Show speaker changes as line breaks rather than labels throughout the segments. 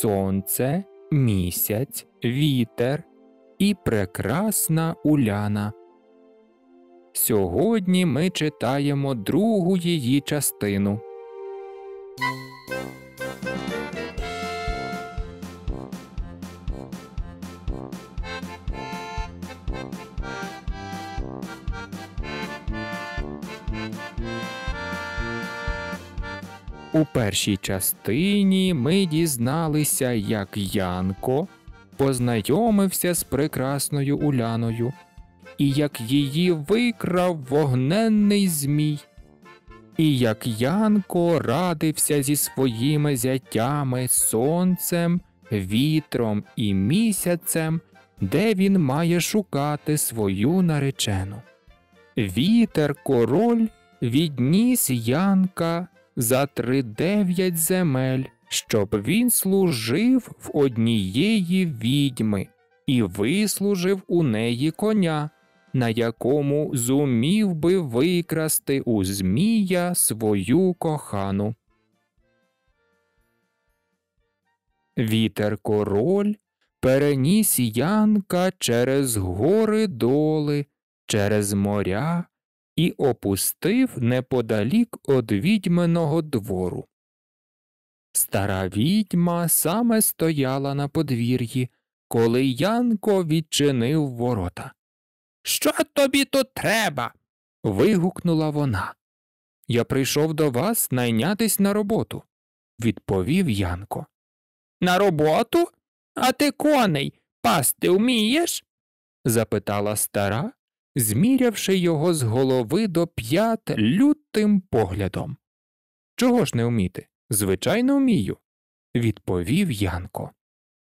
сонце, місяць, вітер і прекрасна Уляна. Сьогодні ми читаємо другу її частину. У першій частині ми дізналися, як Янко познайомився з прекрасною Уляною і як її викрав вогненний Змій, і як Янко радився зі своїми зятями сонцем, вітром і місяцем, де він має шукати свою наречену. Вітер король відніс Янка за три дев'ять земель, щоб він служив в однієї відьми і вислужив у неї коня, на якому зумів би викрасти у Змія свою кохану. Вітер король переніс Янка через гори доли, через моря і опустив неподалік од відьминого двору. Стара відьма саме стояла на подвір'ї, коли Янко відчинив ворота. Що тобі тут треба? вигукнула вона. Я прийшов до вас найнятись на роботу, відповів Янко. На роботу? А ти коней пасти вмієш? запитала стара, змірявши його з голови до п'ят лютим поглядом. Чого ж не вміти? Звичайно, вмію, відповів Янко.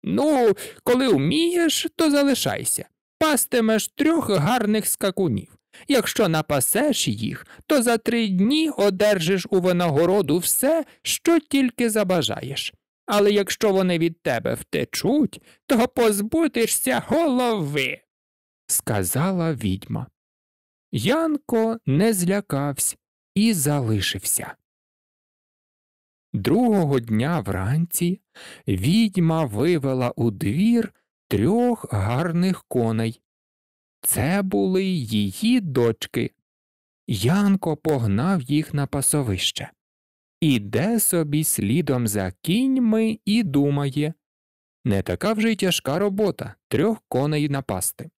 Ну, коли вмієш, то залишайся. Пастимеш трьох гарних скакунів. Якщо напасеш їх, то за три дні одержиш у винагороду все, що тільки забажаєш. Але якщо вони від тебе втечуть, то позбудешся голови сказала відьма. Янко не злякався і залишився. Другого дня вранці відьма вивела у двір трьох гарних коней. Це були її дочки. Янко погнав їх на пасовище. Іде собі слідом за кіньми і думає не така вже й тяжка робота трьох коней напасти.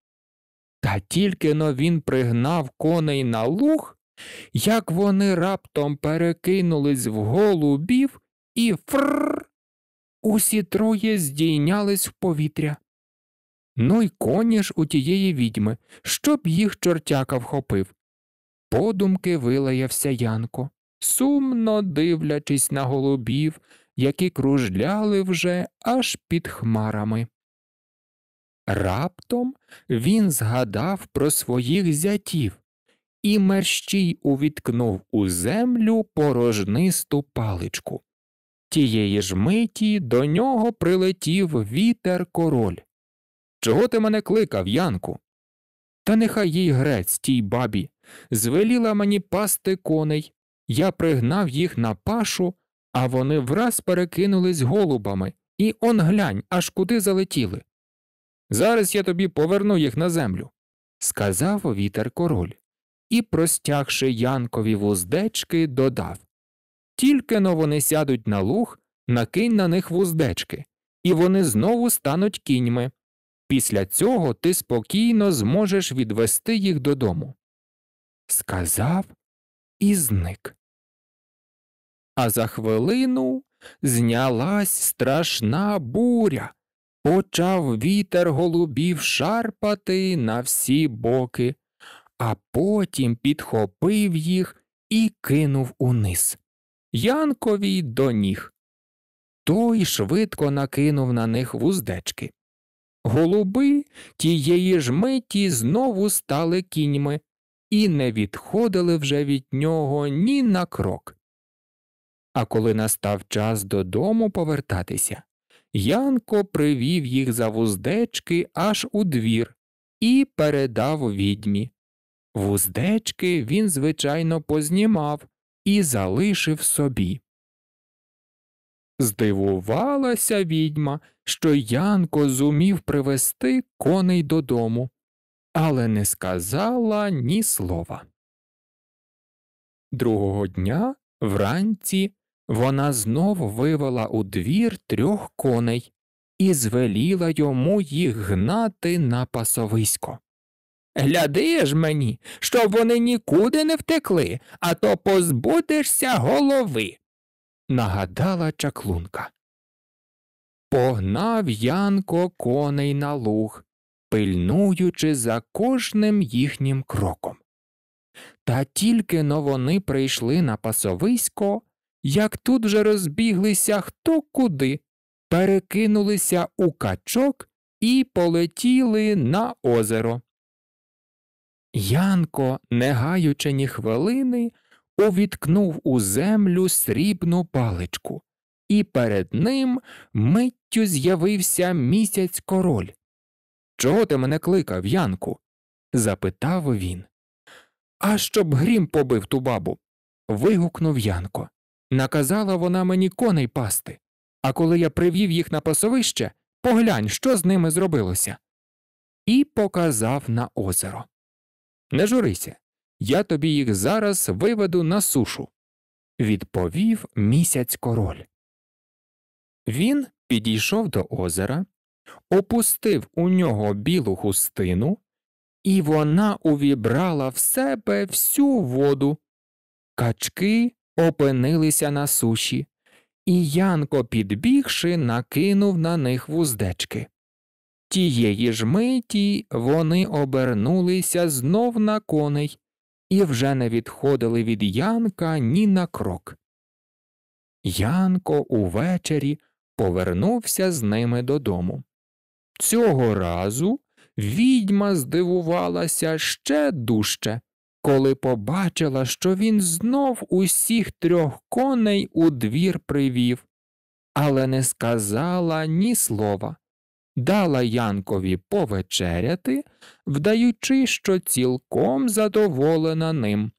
Та тільки но він пригнав коней на луг, як вони раптом перекинулись в голубів і фрррр, усі троє здійнялись в повітря. Ну й коні ж у тієї відьми, щоб їх чортяка вхопив. Подумки вилаявся Янко, сумно дивлячись на голубів, які кружляли вже аж під хмарами. Раптом він згадав про своїх зятів і мерщій увіткнув у землю порожнисту паличку. Тієї ж миті до нього прилетів вітер король. Чого ти мене кликав, Янку? Та нехай їй грець, тій бабі, звеліла мені пасти коней. Я пригнав їх на пашу, а вони враз перекинулись голубами, і он глянь, аж куди залетіли. Зараз я тобі поверну їх на землю, сказав вітер король і, простягши Янкові вуздечки, додав Тільки но вони сядуть на луг, накинь на них вуздечки, і вони знову стануть кіньми. Після цього ти спокійно зможеш відвести їх додому. Сказав і зник. А за хвилину знялась страшна буря. Почав вітер голубів шарпати на всі боки, а потім підхопив їх і кинув униз. Янкові до ніг. Той швидко накинув на них вуздечки. Голуби тієї ж миті знову стали кіньми і не відходили вже від нього ні на крок. А коли настав час додому повертатися, Янко привів їх за вуздечки аж у двір і передав відьмі. Вуздечки він, звичайно, познімав і залишив собі. Здивувалася відьма, що Янко зумів привести коней додому, але не сказала ні слова. Другого дня вранці вона знову вивела у двір трьох коней і звеліла йому їх гнати на пасовисько. Гляди ж мені, щоб вони нікуди не втекли, а то позбудешся голови. Нагадала чаклунка. Погнав Янко коней на луг, пильнуючи за кожним їхнім кроком. Та тільки но вони прийшли на пасовисько, як тут же розбіглися хто куди, перекинулися у качок і полетіли на озеро. Янко, не гаючи ні хвилини, увіткнув у землю срібну паличку, і перед ним миттю з'явився місяць король. Чого ти мене кликав, Янку? запитав він. А щоб грім побив ту бабу. вигукнув Янко. Наказала вона мені коней пасти, а коли я привів їх на пасовище, поглянь, що з ними зробилося. І показав на озеро. Не журися, я тобі їх зараз виведу на сушу. Відповів місяць король. Він підійшов до озера, опустив у нього білу хустину, і вона увібрала в себе всю воду. Качки, опинилися на суші, і Янко, підбігши, накинув на них вуздечки. Тієї ж миті вони обернулися знов на коней і вже не відходили від Янка ні на крок. Янко увечері повернувся з ними додому. Цього разу відьма здивувалася ще дужче коли побачила, що він знов усіх трьох коней у двір привів, але не сказала ні слова, дала Янкові повечеряти, вдаючи, що цілком задоволена ним.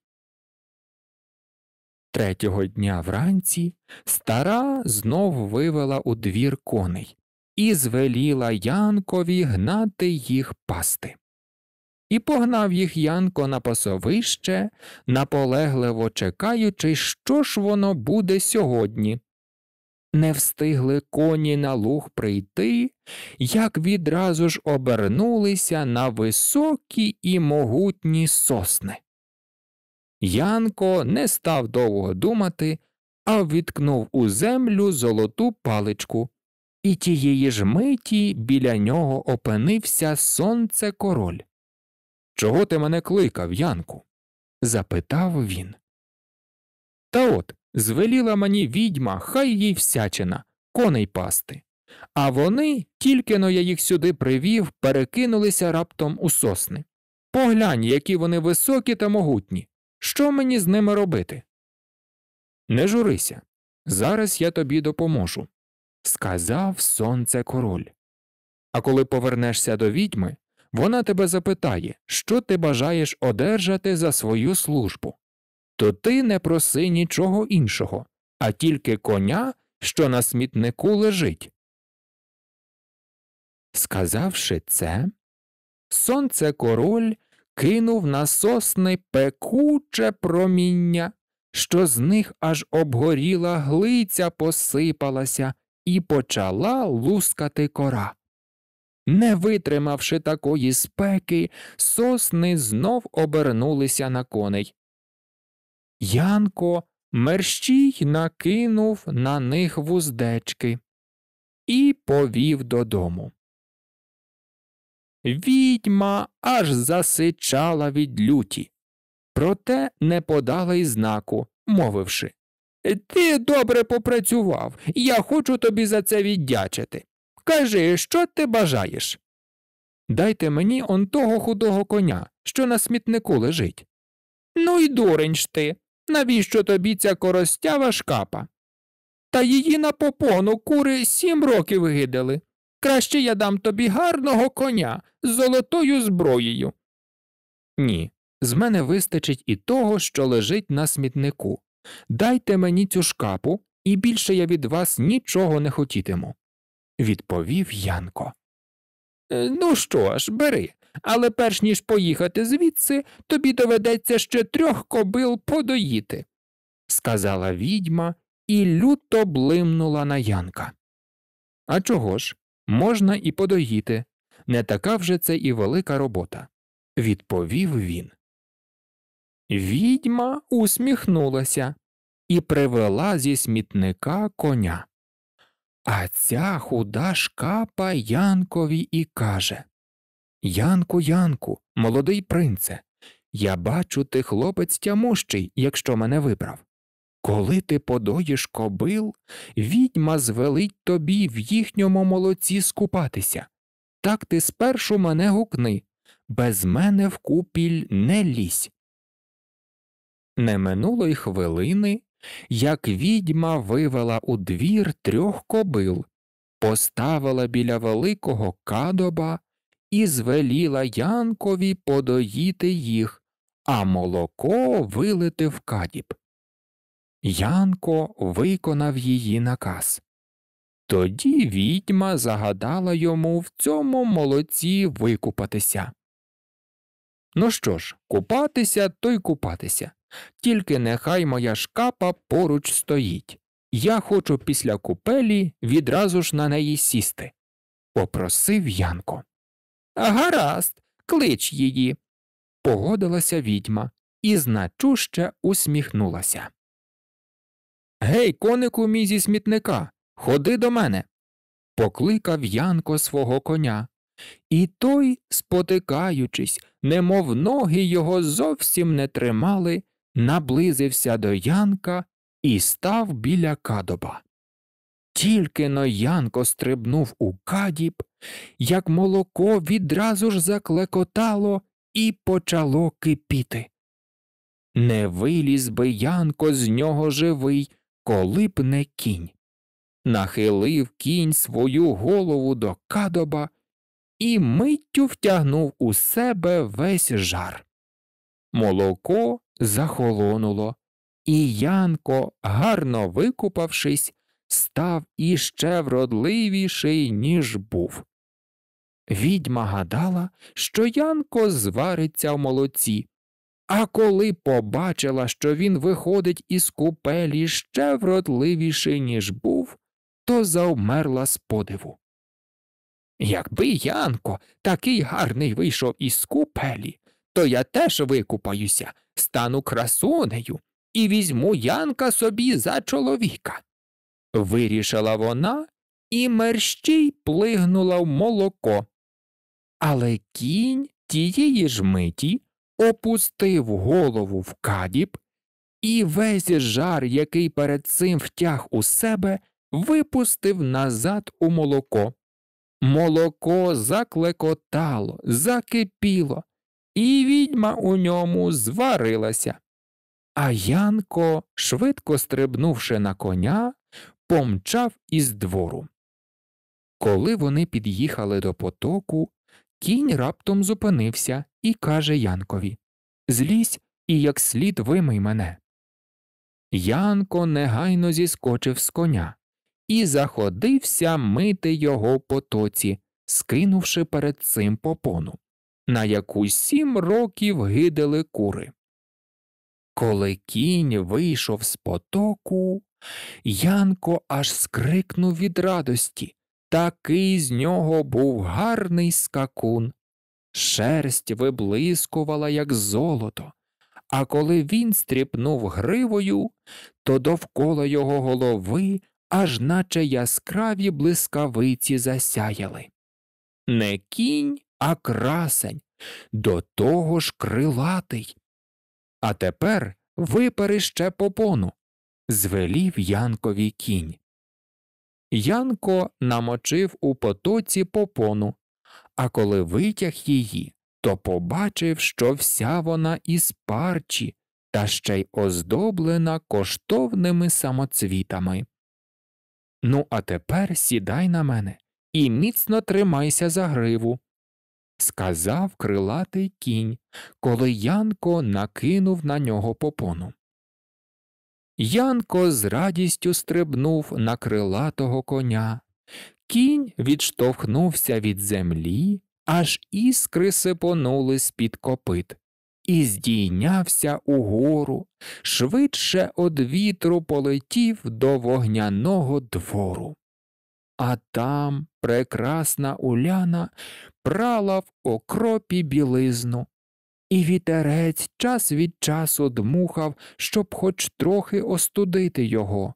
Третього дня вранці стара знов вивела у двір коней і звеліла Янкові гнати їх пасти і погнав їх Янко на пасовище, наполегливо чекаючи, що ж воно буде сьогодні. Не встигли коні на луг прийти, як відразу ж обернулися на високі і могутні сосни. Янко не став довго думати, а відкнув у землю золоту паличку, і тієї ж миті біля нього опинився сонце король. Чого ти мене кликав, Янку? запитав він. Та от звеліла мені відьма, хай їй всячина, коней пасти. А вони, тільки но я їх сюди привів, перекинулися раптом у сосни. Поглянь, які вони високі та могутні. Що мені з ними робити? Не журися. Зараз я тобі допоможу, сказав сонце король. А коли повернешся до відьми, вона тебе запитає, що ти бажаєш одержати за свою службу, то ти не проси нічого іншого, а тільки коня, що на смітнику лежить. Сказавши це, сонце король кинув на сосни пекуче проміння, що з них аж обгоріла глиця посипалася і почала лускати кора. Не витримавши такої спеки, сосни знов обернулися на коней. Янко мерщій накинув на них вуздечки і повів додому. Відьма аж засичала від люті, проте не подала й знаку, мовивши Ти добре попрацював, я хочу тобі за це віддячити. Кажи, що ти бажаєш? Дайте мені он того худого коня, що на смітнику лежить. Ну й дурень ж ти. Навіщо тобі ця коростява шкапа? Та її на попону кури сім років гидали. Краще я дам тобі гарного коня з золотою зброєю. Ні, з мене вистачить і того, що лежить на смітнику. Дайте мені цю шкапу, і більше я від вас нічого не хотітиму відповів Янко. «Е, ну що ж, бери, але перш ніж поїхати звідси, тобі доведеться ще трьох кобил подоїти, сказала відьма і люто блимнула на Янка. А чого ж, можна і подоїти, не така вже це і велика робота, відповів він. Відьма усміхнулася і привела зі смітника коня. А ця худа шкапа Янкові і каже Янку, Янку, молодий принце, я бачу, ти хлопець тямущий, якщо мене вибрав. Коли ти подоїш кобил, відьма звелить тобі в їхньому молоці скупатися. Так ти спершу мене гукни, без мене в купіль не лізь. Не минуло й хвилини, як відьма вивела у двір трьох кобил, поставила біля великого кадоба і звеліла Янкові подоїти їх, а молоко вилити в кадіб. Янко виконав її наказ. Тоді відьма загадала йому в цьому молоці викупатися. Ну що ж, купатися, то й купатися. Тільки нехай моя шкапа поруч стоїть. Я хочу після купелі відразу ж на неї сісти. Попросив Янко. Гаразд, клич її. Погодилася відьма і значуще усміхнулася. Гей, конику мій зі смітника, ходи до мене. Покликав Янко свого коня. І той, спотикаючись, немов ноги його зовсім не тримали, наблизився до Янка і став біля кадоба. Тільки но Янко стрибнув у кадіб, як молоко відразу ж заклекотало і почало кипіти. Не виліз би Янко з нього живий, коли б не кінь. Нахилив кінь свою голову до кадоба і миттю втягнув у себе весь жар. Молоко захолонуло, і Янко, гарно викупавшись, став іще вродливіший, ніж був. Відьма гадала, що Янко звариться в молоці, а коли побачила, що він виходить із купелі ще вродливіший, ніж був, то завмерла з подиву. Якби Янко такий гарний вийшов із купелі, то я теж викупаюся, стану красунею і візьму Янка собі за чоловіка. Вирішила вона і мерщій плигнула в молоко. Але кінь тієї ж миті опустив голову в кадіб, і весь жар, який перед цим втяг у себе, випустив назад у молоко. Молоко заклекотало, закипіло, і відьма у ньому зварилася. А Янко, швидко стрибнувши на коня, помчав із двору. Коли вони під'їхали до потоку, кінь раптом зупинився і каже Янкові Злізь і як слід вимий мене. Янко негайно зіскочив з коня і заходився мити його потоці, скинувши перед цим попону на яку сім років гидали кури. Коли кінь вийшов з потоку, Янко аж скрикнув від радості. Такий з нього був гарний скакун. Шерсть виблискувала, як золото, а коли він стріпнув гривою, то довкола його голови аж наче яскраві блискавиці засяяли. Не кінь, а красень, до того ж крилатий. А тепер випери ще попону, звелів Янкові кінь. Янко намочив у потоці попону, а коли витяг її, то побачив, що вся вона із парчі та ще й оздоблена коштовними самоцвітами. Ну, а тепер сідай на мене і міцно тримайся за гриву, сказав крилатий кінь, коли Янко накинув на нього попону. Янко з радістю стрибнув на крилатого коня. Кінь відштовхнувся від землі, аж іскри сипонули з під копит, і здійнявся угору, швидше од вітру полетів до вогняного двору. А там прекрасна Уляна прала в окропі білизну, і вітерець час від часу дмухав, щоб хоч трохи остудити його.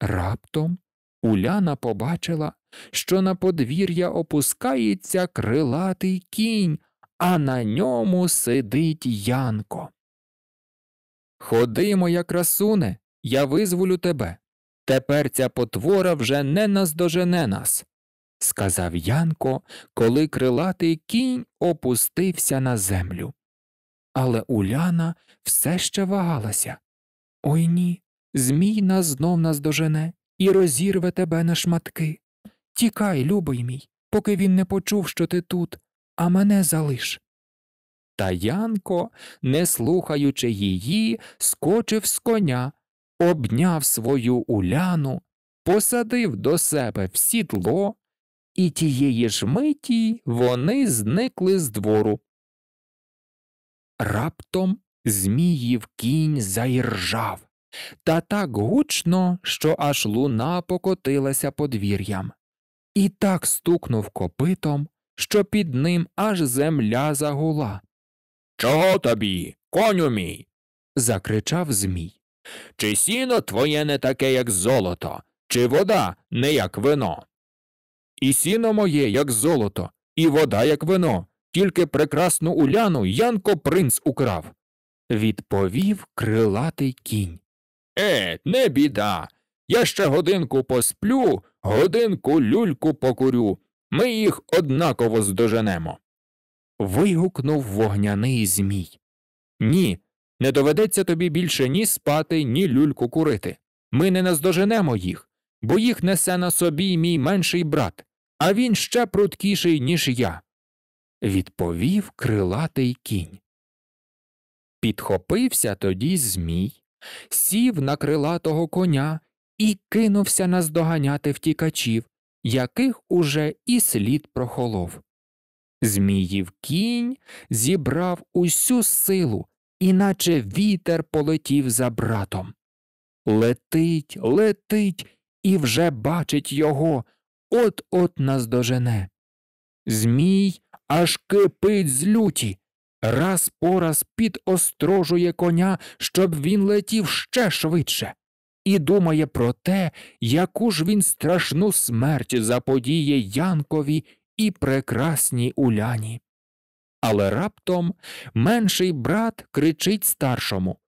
Раптом Уляна побачила, що на подвір'я опускається крилатий кінь, а на ньому сидить Янко. Ходи, моя красуне, я визволю тебе. Тепер ця потвора вже не наздожене нас, сказав Янко, коли крилатий кінь опустився на землю. Але Уляна все ще вагалася. Ой ні, змій нас знов наздожене і розірве тебе на шматки. Тікай, любий мій, поки він не почув, що ти тут, а мене залиш. Та Янко, не слухаючи її, скочив з коня обняв свою уляну, посадив до себе в сідло, і тієї ж миті вони зникли з двору. Раптом Зміїв кінь заіржав, та так гучно, що аж луна покотилася подвір'ям, і так стукнув копитом, що під ним аж земля загула. Чого тобі, коню мій? закричав Змій. Чи сіно твоє не таке, як золото, чи вода не як вино? І сіно моє, як золото, і вода, як вино, тільки прекрасну уляну Янко принц украв. Відповів крилатий кінь. Е, не біда. Я ще годинку посплю, годинку люльку покурю. Ми їх однаково здоженемо. Вигукнув вогняний Змій. Ні, не доведеться тобі більше ні спати, ні люльку курити. Ми не наздоженемо їх, бо їх несе на собі мій менший брат, а він ще прудкіший, ніж я. Відповів крилатий кінь. Підхопився тоді Змій, сів на крилатого коня і кинувся наздоганяти втікачів, яких уже і слід прохолов. Зміїв кінь зібрав усю силу іначе вітер полетів за братом. Летить, летить і вже бачить його, от от наздожене. Змій аж кипить з люті, раз по раз підострожує коня, щоб він летів ще швидше, і думає про те, яку ж він страшну смерть заподіє Янкові і прекрасній Уляні але раптом менший брат кричить старшому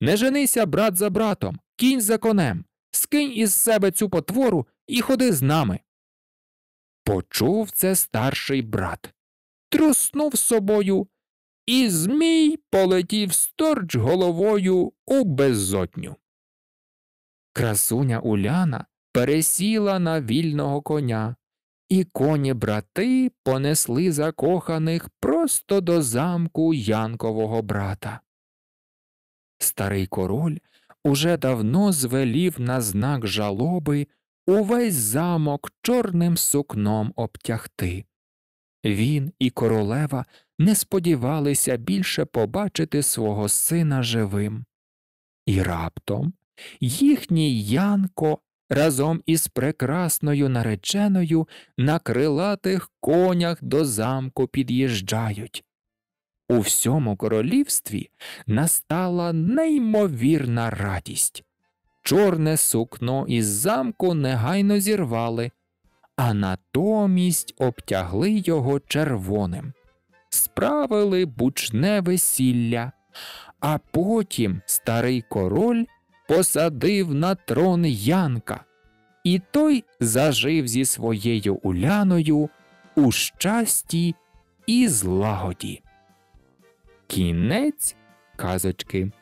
Не женися брат за братом, кінь за конем, скинь із себе цю потвору і ходи з нами. Почув це старший брат, труснув собою, і Змій полетів сторч головою у беззотню. Красуня Уляна пересіла на вільного коня, і коні брати понесли закоханих просто до замку Янкового брата. Старий король уже давно звелів на знак жалоби увесь замок чорним сукном обтягти. Він і королева не сподівалися більше побачити свого сина живим. І раптом їхній Янко разом із прекрасною нареченою на крилатих конях до замку під'їжджають. У всьому королівстві настала неймовірна радість. Чорне сукно із замку негайно зірвали, а натомість обтягли його червоним, справили бучне весілля, а потім старий король посадив на трон Янка, і той зажив зі своєю уляною у щасті і злагоді. Кінець казочки.